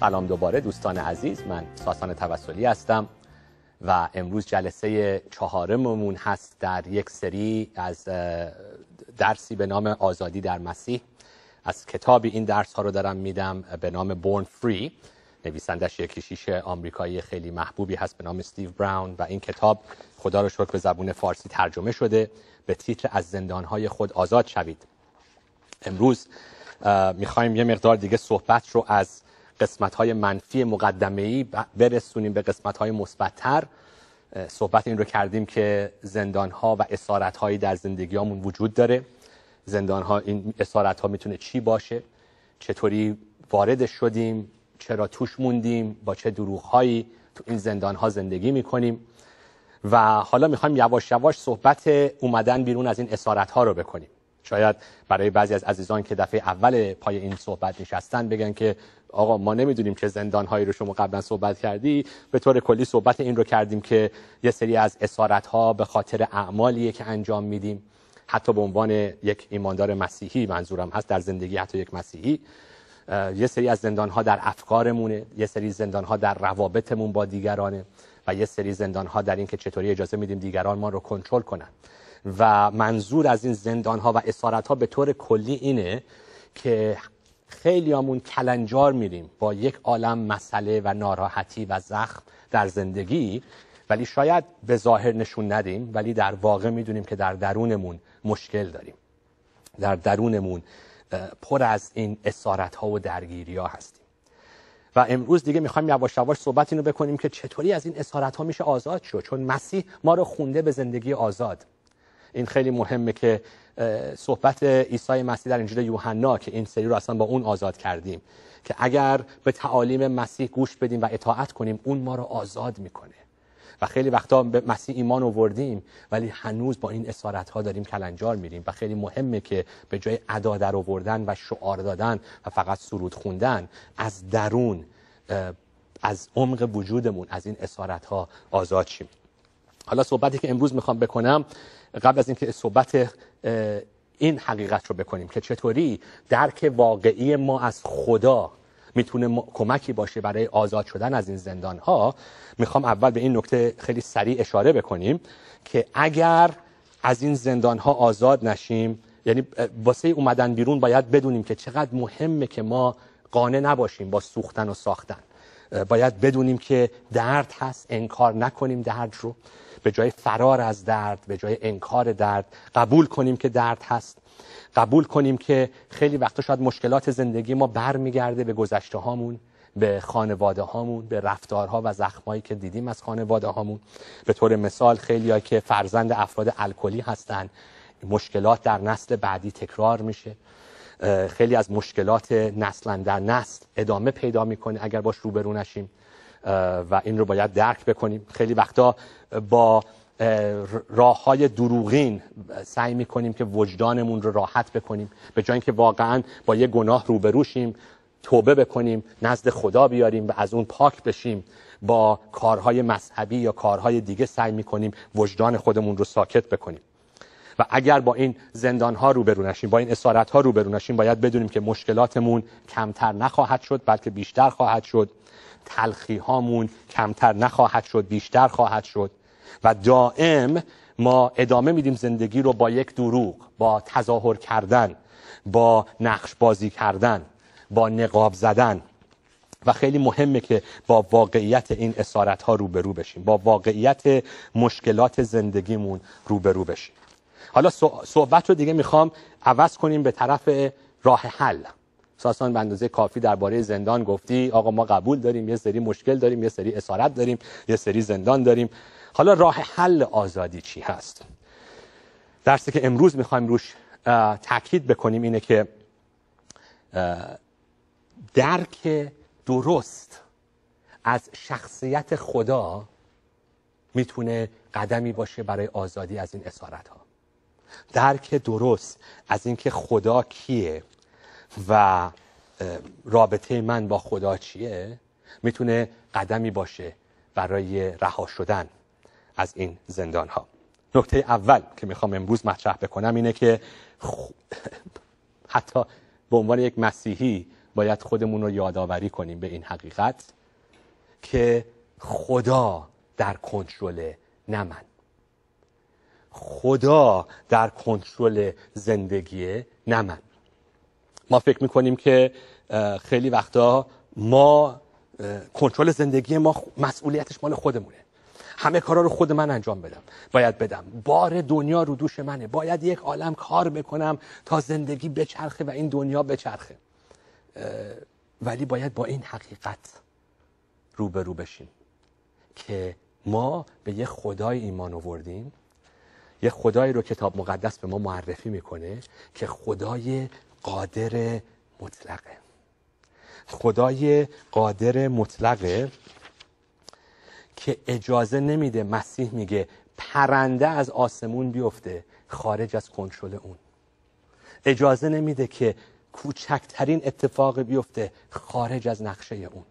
سلام دوباره دوستان عزیز من ساسان توسلی هستم و امروز جلسه چهارممون هست در یک سری از درسی به نام آزادی در مسیح از کتابی این درس ها رو دارم میدم به نام Born Free نویسندش یک کشیش آمریکایی خیلی محبوبی هست به نام استیو براون و این کتاب خدا رو شکر به زبون فارسی ترجمه شده به تیتر از زندانهای خود آزاد شوید امروز میخوایم یه مقدار دیگه صحبت رو از قسمت های منفی مقدمه ای برسونیم به قسمت های مثبتتر صحبت این رو کردیم که زندان ها و اسارت هایی در زندگیامون وجود داره زندان ها این اسارت ها میتونه چی باشه چطوری وارد شدیم چرا توش موندیم با چه دروغ هایی تو این زندان ها زندگی میکنیم و حالا میخوایم یواش یواش صحبت اومدن بیرون از این اسارت ها رو بکنیم شاید برای بعضی از عزیزان که دفعه اول پای این صحبت نشستن بگن که آقا ما نمیدونیم چه زندان هایی رو شما قبلا صحبت کردی به طور کلی صحبت این رو کردیم که یه سری از اسارت ها به خاطر اعمالیه که انجام میدیم حتی به عنوان یک ایماندار مسیحی منظورم هست در زندگی حتی یک مسیحی یه سری از زندان ها در افکارمونه یه سری زندان ها در روابطمون با دیگرانه و یه سری زندان ها در اینکه چطوری اجازه میدیم دیگران ما رو کنترل کنن و منظور از این زندان ها و اسارت ها به طور کلی اینه که خیلی خیلیامون کلنجار میریم با یک عالم مسئله و ناراحتی و زخم در زندگی ولی شاید به ظاهر نشون ندیم ولی در واقع میدونیم که در درونمون مشکل داریم در درونمون پر از این اسارت ها و درگیری ها هستیم و امروز دیگه میخوایم یواش یواش صحبت اینو بکنیم که چطوری از این اسارت ها میشه آزاد شد چون مسیح ما رو خونده به زندگی آزاد این خیلی مهمه که صحبت عیسی مسیح در انجیل یوحنا که این سری رو اصلا با اون آزاد کردیم که اگر به تعالیم مسیح گوش بدیم و اطاعت کنیم اون ما رو آزاد میکنه و خیلی وقتا به مسیح ایمان آوردیم ولی هنوز با این اسارت ها داریم کلنجار میریم و خیلی مهمه که به جای ادا در آوردن و شعار دادن و فقط سرود خوندن از درون از عمق وجودمون از این اسارت ها آزاد شیم حالا صحبتی که امروز میخوام بکنم قبل از اینکه صحبت این حقیقت رو بکنیم که چطوری درک واقعی ما از خدا میتونه کمکی باشه برای آزاد شدن از این زندان ها میخوام اول به این نکته خیلی سریع اشاره بکنیم که اگر از این زندان ها آزاد نشیم یعنی واسه اومدن بیرون باید بدونیم که چقدر مهمه که ما قانه نباشیم با سوختن و ساختن باید بدونیم که درد هست انکار نکنیم درد رو به جای فرار از درد به جای انکار درد قبول کنیم که درد هست قبول کنیم که خیلی وقتا شاید مشکلات زندگی ما برمیگرده به گذشته به خانواده به رفتارها و زخمایی که دیدیم از خانواده به طور مثال خیلی که فرزند افراد الکلی هستند مشکلات در نسل بعدی تکرار میشه خیلی از مشکلات نسلا در نسل ادامه پیدا میکنه اگر باش روبرو نشیم و این رو باید درک بکنیم خیلی وقتا با راه های دروغین سعی میکنیم که وجدانمون رو راحت بکنیم به جای اینکه واقعا با یه گناه روبروشیم توبه بکنیم نزد خدا بیاریم و از اون پاک بشیم با کارهای مذهبی یا کارهای دیگه سعی میکنیم وجدان خودمون رو ساکت بکنیم و اگر با این زندان ها روبرو نشیم با این اسارت ها روبرو نشیم باید بدونیم که مشکلاتمون کمتر نخواهد شد بلکه بیشتر خواهد شد تلخی هامون کمتر نخواهد شد بیشتر خواهد شد و دائم ما ادامه میدیم زندگی رو با یک دروغ با تظاهر کردن با نقش بازی کردن با نقاب زدن و خیلی مهمه که با واقعیت این اسارت ها روبرو بشیم با واقعیت مشکلات زندگیمون روبرو بشیم حالا صحبت رو دیگه میخوام عوض کنیم به طرف راه حل ساسان به اندازه کافی درباره زندان گفتی آقا ما قبول داریم یه سری مشکل داریم یه سری اسارت داریم یه سری زندان داریم حالا راه حل آزادی چی هست درسی که امروز میخوایم روش تاکید بکنیم اینه که درک درست از شخصیت خدا میتونه قدمی باشه برای آزادی از این اسارت ها درک درست از اینکه خدا کیه و رابطه من با خدا چیه میتونه قدمی باشه برای رها شدن از این زندان ها نکته اول که میخوام امروز مطرح بکنم اینه که حتی به عنوان یک مسیحی باید خودمون رو یادآوری کنیم به این حقیقت که خدا در کنترل نه خدا در کنترل زندگیه نه من ما فکر میکنیم که خیلی وقتا ما کنترل زندگی ما مسئولیتش مال خودمونه همه کارا رو خود من انجام بدم باید بدم بار دنیا رو دوش منه باید یک عالم کار بکنم تا زندگی بچرخه و این دنیا بچرخه ولی باید با این حقیقت روبرو بشیم که ما به یه خدای ایمان آوردیم یه خدایی رو کتاب مقدس به ما معرفی میکنه که خدای قادر مطلقه خدای قادر مطلقه که اجازه نمیده مسیح میگه پرنده از آسمون بیفته خارج از کنترل اون اجازه نمیده که کوچکترین اتفاق بیفته خارج از نقشه اون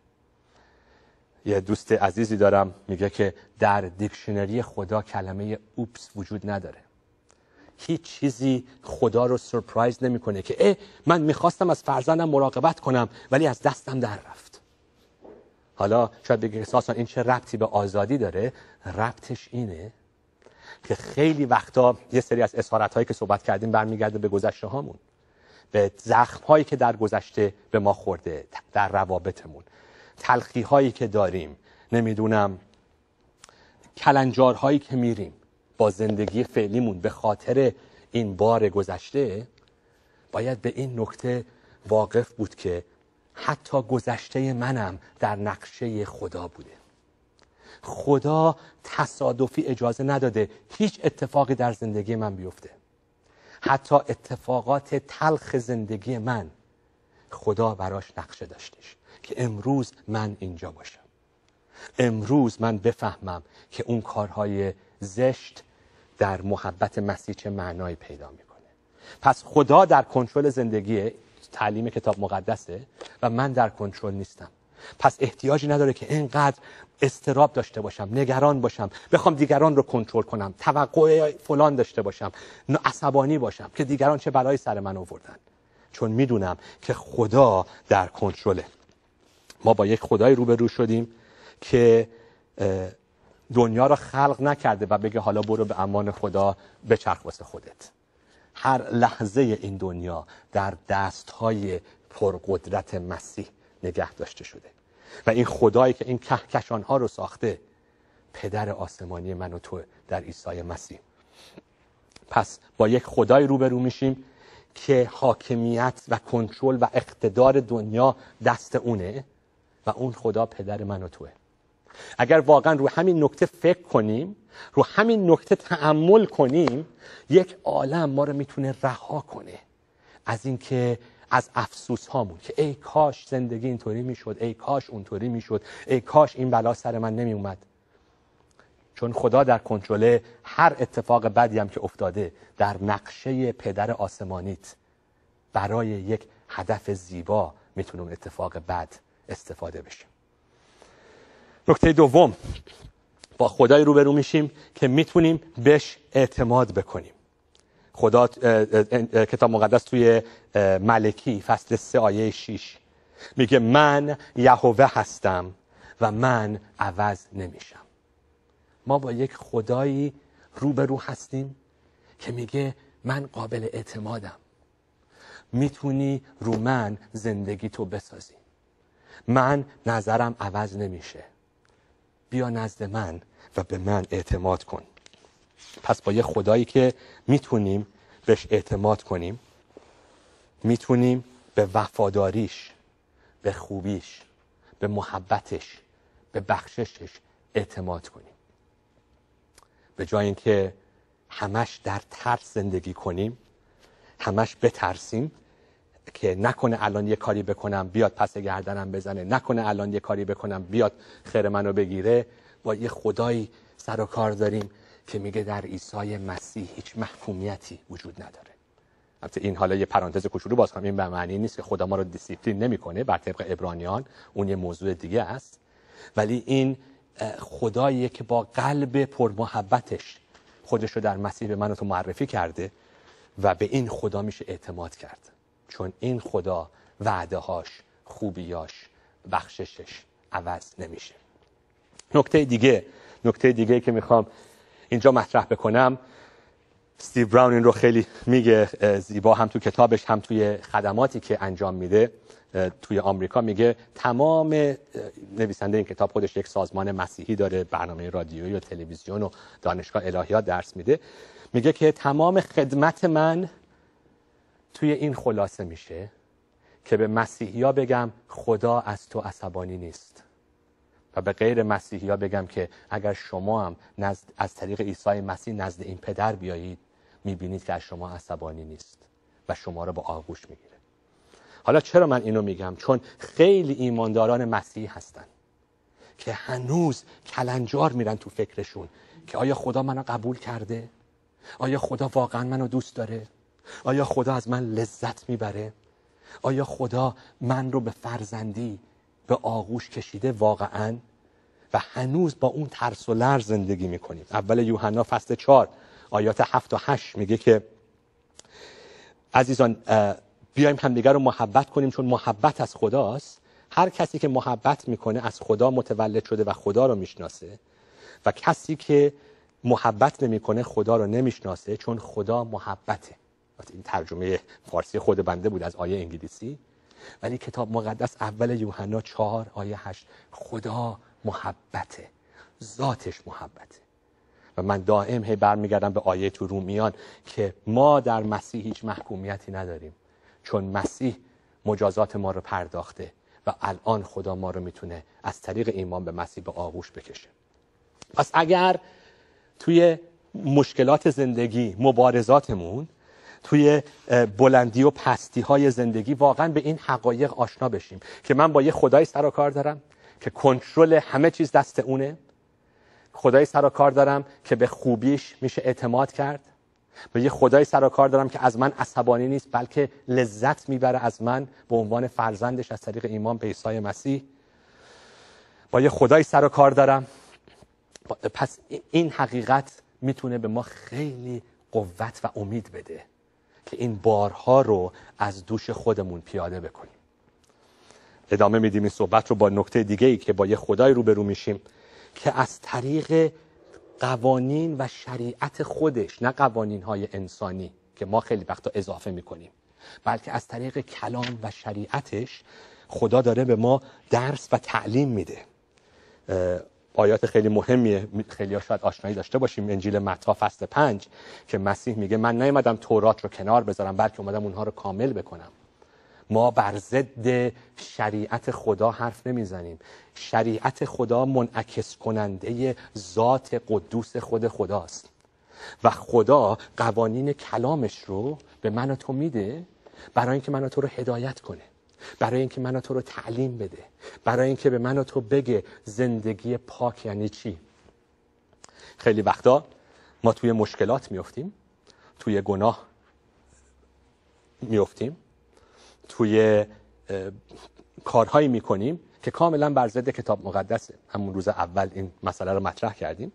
یه دوست عزیزی دارم میگه که در دیکشنری خدا کلمه اوپس وجود نداره هیچ چیزی خدا رو سرپرایز نمیکنه که اه من میخواستم از فرزندم مراقبت کنم ولی از دستم در رفت حالا شاید به احساسا این چه ربطی به آزادی داره ربطش اینه که خیلی وقتا یه سری از اسارت هایی که صحبت کردیم برمیگرده به گذشته هامون به زخم هایی که در گذشته به ما خورده در روابطمون تلخی هایی که داریم نمیدونم کلنجارهایی که میریم با زندگی فعلیمون به خاطر این بار گذشته باید به این نکته واقف بود که حتی گذشته منم در نقشه خدا بوده خدا تصادفی اجازه نداده هیچ اتفاقی در زندگی من بیفته حتی اتفاقات تلخ زندگی من خدا براش نقشه داشتش که امروز من اینجا باشم امروز من بفهمم که اون کارهای زشت در محبت مسیح چه معنایی پیدا میکنه پس خدا در کنترل زندگی تعلیم کتاب مقدسه و من در کنترل نیستم پس احتیاجی نداره که اینقدر استراب داشته باشم نگران باشم بخوام دیگران رو کنترل کنم توقع فلان داشته باشم عصبانی باشم که دیگران چه برای سر من آوردن چون میدونم که خدا در کنترله ما با یک خدای روبرو شدیم که دنیا را خلق نکرده و بگه حالا برو به امان خدا بچرخ واسه خودت هر لحظه این دنیا در دست های پرقدرت مسیح نگه داشته شده و این خدایی که این کهکشان ها رو ساخته پدر آسمانی من و تو در عیسی مسیح پس با یک خدای روبرو میشیم که حاکمیت و کنترل و اقتدار دنیا دست اونه و اون خدا پدر من و توه اگر واقعا رو همین نکته فکر کنیم رو همین نکته تعمل کنیم یک عالم ما رو میتونه رها کنه از اینکه از افسوس هامون که ای کاش زندگی اینطوری میشد ای کاش اونطوری میشد ای کاش این بلا سر من نمی اومد چون خدا در کنترل هر اتفاق بدی هم که افتاده در نقشه پدر آسمانیت برای یک هدف زیبا میتونه اتفاق بد استفاده بشیم نکته دوم با خدای روبرو میشیم که میتونیم بهش اعتماد بکنیم خدا کتاب مقدس توی ملکی فصل 3 آیه 6 میگه من یهوه هستم و من عوض نمیشم ما با یک خدایی روبرو هستیم که میگه من قابل اعتمادم میتونی رو من زندگی تو بسازی من نظرم عوض نمیشه بیا نزد من و به من اعتماد کن پس با یه خدایی که میتونیم بهش اعتماد کنیم میتونیم به وفاداریش به خوبیش به محبتش به بخششش اعتماد کنیم به جای اینکه همش در ترس زندگی کنیم همش بترسیم که نکنه الان یه کاری بکنم بیاد پس گردنم بزنه نکنه الان یه کاری بکنم بیاد خیر منو بگیره با یه خدایی سر و کار داریم که میگه در عیسی مسیح هیچ محکومیتی وجود نداره البته این حالا یه پرانتز کوچولو باز کنم این به معنی نیست که خدا ما رو دیسیپلین نمیکنه بر طبق ابرانیان اون یه موضوع دیگه است ولی این خدایی که با قلب پرمحبتش خودش رو در مسیح به من تو معرفی کرده و به این خدا میشه اعتماد کرد چون این خدا وعده هاش خوبیاش بخششش عوض نمیشه نکته دیگه نکته دیگه که میخوام اینجا مطرح بکنم ستیو براون این رو خیلی میگه زیبا هم تو کتابش هم توی خدماتی که انجام میده توی آمریکا میگه تمام نویسنده این کتاب خودش یک سازمان مسیحی داره برنامه رادیویی و تلویزیون و دانشگاه الهیات درس میده میگه که تمام خدمت من توی این خلاصه میشه که به مسیحیا بگم خدا از تو عصبانی نیست و به غیر مسیحیا بگم که اگر شما هم نزد از طریق عیسی مسیح نزد این پدر بیایید میبینید که از شما عصبانی نیست و شما را به آغوش میگیره حالا چرا من اینو میگم چون خیلی ایمانداران مسیح هستن که هنوز کلنجار میرن تو فکرشون که آیا خدا منو قبول کرده آیا خدا واقعا منو دوست داره آیا خدا از من لذت میبره؟ آیا خدا من رو به فرزندی به آغوش کشیده واقعا و هنوز با اون ترس و لرز زندگی میکنیم اول یوحنا فصل 4 آیات 7 و 8 میگه که عزیزان بیایم همدیگر رو محبت کنیم چون محبت از خداست هر کسی که محبت میکنه از خدا متولد شده و خدا رو میشناسه و کسی که محبت نمیکنه خدا رو نمیشناسه چون خدا محبته این ترجمه فارسی خود بنده بود از آیه انگلیسی ولی کتاب مقدس اول یوحنا چهار آیه 8 خدا محبته ذاتش محبته و من دائم هی برمیگردم به آیه تو رومیان که ما در مسیح هیچ محکومیتی نداریم چون مسیح مجازات ما رو پرداخته و الان خدا ما رو میتونه از طریق ایمان به مسیح به آغوش بکشه پس اگر توی مشکلات زندگی مبارزاتمون توی بلندی و پستی های زندگی واقعا به این حقایق آشنا بشیم که من با یه خدای سر و کار دارم که کنترل همه چیز دست اونه خدای سر و کار دارم که به خوبیش میشه اعتماد کرد با یه خدای سر و کار دارم که از من عصبانی نیست بلکه لذت میبره از من به عنوان فرزندش از طریق ایمان به عیسی مسیح با یه خدای سر و کار دارم پس این حقیقت میتونه به ما خیلی قوت و امید بده که این بارها رو از دوش خودمون پیاده بکنیم ادامه میدیم این صحبت رو با نکته دیگه ای که با یه خدای روبرو میشیم که از طریق قوانین و شریعت خودش نه قوانین های انسانی که ما خیلی وقتا اضافه میکنیم بلکه از طریق کلام و شریعتش خدا داره به ما درس و تعلیم میده آیات خیلی مهمیه خیلی ها شاید آشنایی داشته باشیم انجیل متا فصل 5 که مسیح میگه من نیومدم تورات رو کنار بذارم بلکه اومدم اونها رو کامل بکنم ما بر ضد شریعت خدا حرف نمیزنیم شریعت خدا منعکس کننده ذات قدوس خود خداست و خدا قوانین کلامش رو به من و تو میده برای اینکه من و تو رو هدایت کنه برای اینکه منو تو رو تعلیم بده برای اینکه به منو تو بگه زندگی پاک یعنی چی خیلی وقتا ما توی مشکلات میفتیم توی گناه میفتیم توی کارهایی میکنیم که کاملا بر ضد کتاب مقدسه همون روز اول این مسئله رو مطرح کردیم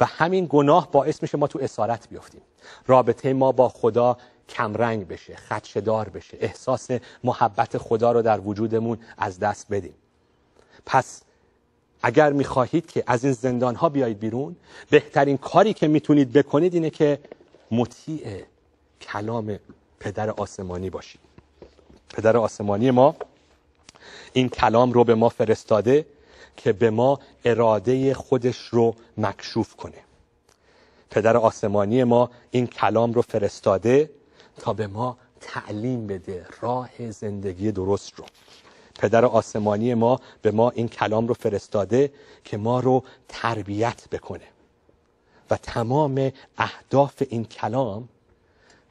و همین گناه باعث میشه ما تو اسارت بیفتیم رابطه ما با خدا کمرنگ بشه خدشدار بشه احساس محبت خدا رو در وجودمون از دست بدیم پس اگر میخواهید که از این زندان ها بیایید بیرون بهترین کاری که میتونید بکنید اینه که مطیع کلام پدر آسمانی باشید پدر آسمانی ما این کلام رو به ما فرستاده که به ما اراده خودش رو مکشوف کنه پدر آسمانی ما این کلام رو فرستاده تا به ما تعلیم بده راه زندگی درست رو پدر آسمانی ما به ما این کلام رو فرستاده که ما رو تربیت بکنه و تمام اهداف این کلام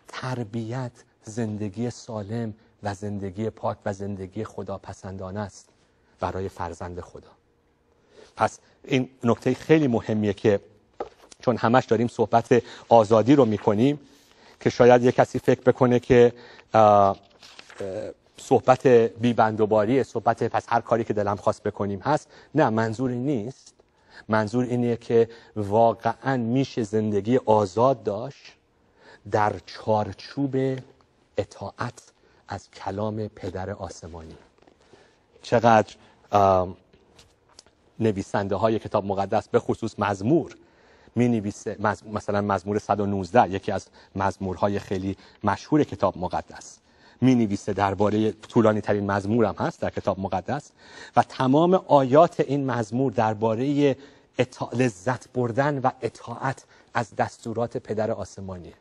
تربیت زندگی سالم و زندگی پاک و زندگی خداپسندانه است برای فرزند خدا پس این نکته خیلی مهمیه که چون همش داریم صحبت آزادی رو میکنیم که شاید یه کسی فکر بکنه که صحبت بی بندوباری صحبت پس هر کاری که دلم خواست بکنیم هست نه منظور نیست منظور اینه که واقعا میشه زندگی آزاد داشت در چارچوب اطاعت از کلام پدر آسمانی چقدر نویسنده های کتاب مقدس به خصوص مزمور می نویسه مثلا مزمور 119 یکی از مزمورهای خیلی مشهور کتاب مقدس می نویسه درباره طولانی ترین مزمورم هست در کتاب مقدس و تمام آیات این مزمور درباره اتا... لذت بردن و اطاعت از دستورات پدر آسمانیه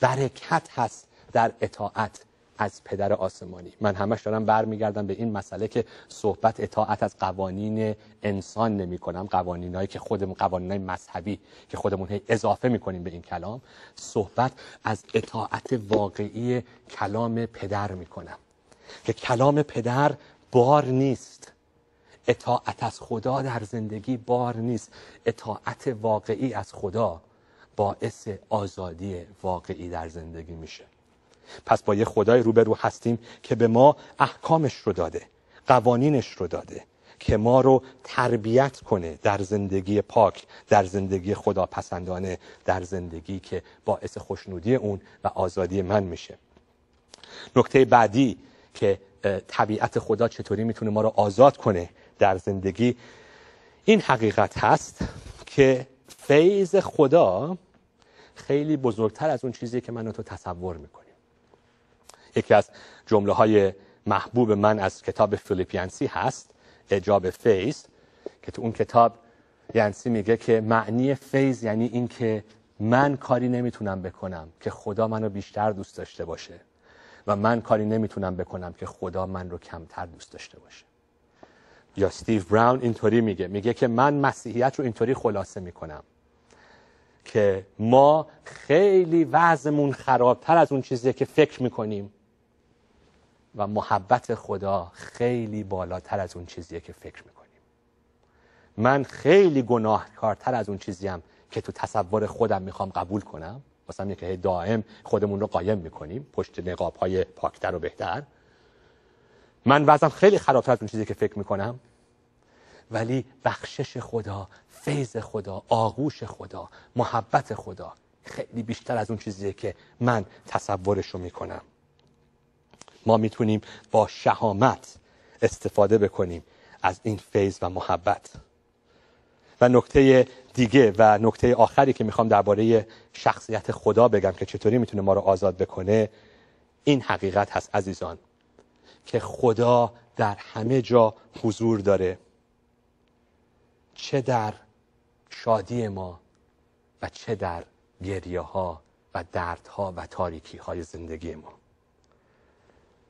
برکت هست در اطاعت از پدر آسمانی من همش دارم برمیگردم به این مسئله که صحبت اطاعت از قوانین انسان نمی کنم قوانینایی که خودمون قوانین مذهبی که خودمون هی اضافه میکنیم به این کلام صحبت از اطاعت واقعی کلام پدر میکنم که کلام پدر بار نیست اطاعت از خدا در زندگی بار نیست اطاعت واقعی از خدا باعث آزادی واقعی در زندگی میشه پس با یه خدای روبرو هستیم که به ما احکامش رو داده قوانینش رو داده که ما رو تربیت کنه در زندگی پاک در زندگی خداپسندانه در زندگی که باعث خوشنودی اون و آزادی من میشه نکته بعدی که طبیعت خدا چطوری میتونه ما رو آزاد کنه در زندگی این حقیقت هست که فیض خدا خیلی بزرگتر از اون چیزی که من تو تصور میکنم یکی از جمله های محبوب من از کتاب فلیپیانسی هست اجاب فیز که تو اون کتاب یانسی میگه که معنی فیز یعنی اینکه من کاری نمیتونم بکنم که خدا منو بیشتر دوست داشته باشه و من کاری نمیتونم بکنم که خدا من رو کمتر دوست داشته باشه یا ستیو براون اینطوری میگه میگه که من مسیحیت رو اینطوری خلاصه میکنم که ما خیلی وضعمون خرابتر از اون چیزیه که فکر میکنیم و محبت خدا خیلی بالاتر از اون چیزیه که فکر میکنیم من خیلی گناهکارتر از اون چیزیم که تو تصور خودم میخوام قبول کنم مثلا که دائم خودمون رو قایم میکنیم پشت نقاب های پاکتر و بهتر من وزم خیلی خرابتر از اون چیزی که فکر میکنم ولی بخشش خدا فیض خدا آغوش خدا محبت خدا خیلی بیشتر از اون چیزیه که من تصورش رو میکنم ما میتونیم با شهامت استفاده بکنیم از این فیض و محبت و نکته دیگه و نکته آخری که میخوام درباره شخصیت خدا بگم که چطوری میتونه ما رو آزاد بکنه این حقیقت هست عزیزان که خدا در همه جا حضور داره چه در شادی ما و چه در گریه ها و دردها و تاریکی های زندگی ما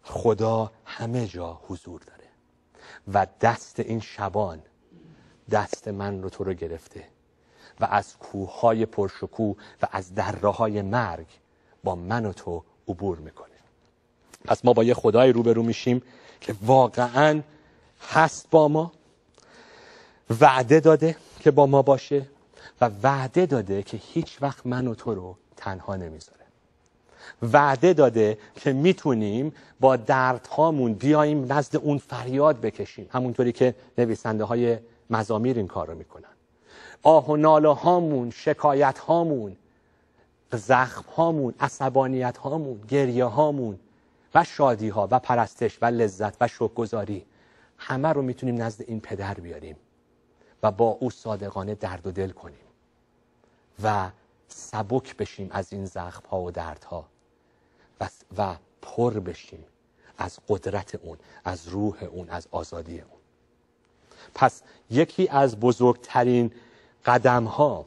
خدا همه جا حضور داره و دست این شبان دست من رو تو رو گرفته و از کوههای پرشکوه و از دره های مرگ با من و تو عبور میکنه پس ما با یه خدای روبرو میشیم که واقعا هست با ما وعده داده که با ما باشه و وعده داده که هیچ وقت من و تو رو تنها نمیذاره وعده داده که میتونیم با دردهامون بیاییم نزد اون فریاد بکشیم همونطوری که نویسنده های مزامیر این کار رو میکنن آه و ناله هامون شکایت هامون زخم هامون عصبانیت هامون گریه هامون و شادی ها و پرستش و لذت و شکرگزاری همه رو میتونیم نزد این پدر بیاریم و با او صادقانه درد و دل کنیم و سبک بشیم از این زخم ها و دردها و پر بشیم از قدرت اون از روح اون از آزادی اون پس یکی از بزرگترین قدم ها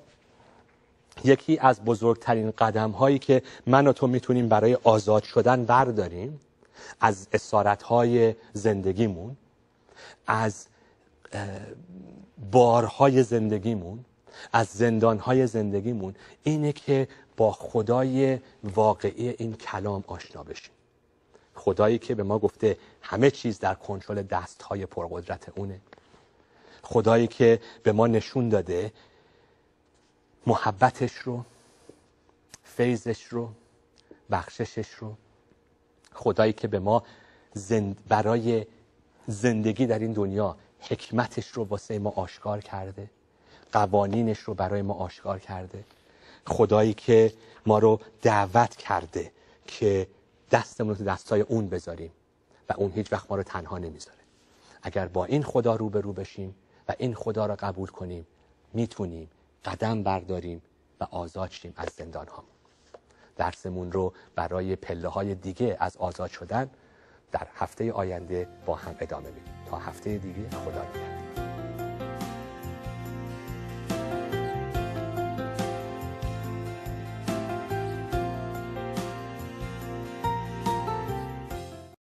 یکی از بزرگترین قدم هایی که من و تو میتونیم برای آزاد شدن برداریم از اسارت های زندگیمون از بارهای زندگیمون از های زندگیمون اینه که با خدای واقعی این کلام آشنا بشیم خدایی که به ما گفته همه چیز در کنترل های پرقدرت اونه خدایی که به ما نشون داده محبتش رو فیضش رو بخششش رو خدایی که به ما برای زندگی در این دنیا حکمتش رو واسه ما آشکار کرده قوانینش رو برای ما آشکار کرده خدایی که ما رو دعوت کرده که دستمون رو دستای اون بذاریم و اون هیچ وقت ما رو تنها نمیذاره اگر با این خدا رو به رو بشیم و این خدا رو قبول کنیم میتونیم قدم برداریم و آزاد شیم از زندان ها. درسمون رو برای پله های دیگه از آزاد شدن در هفته آینده با هم ادامه میدیم تا هفته دیگه خدا نگهدار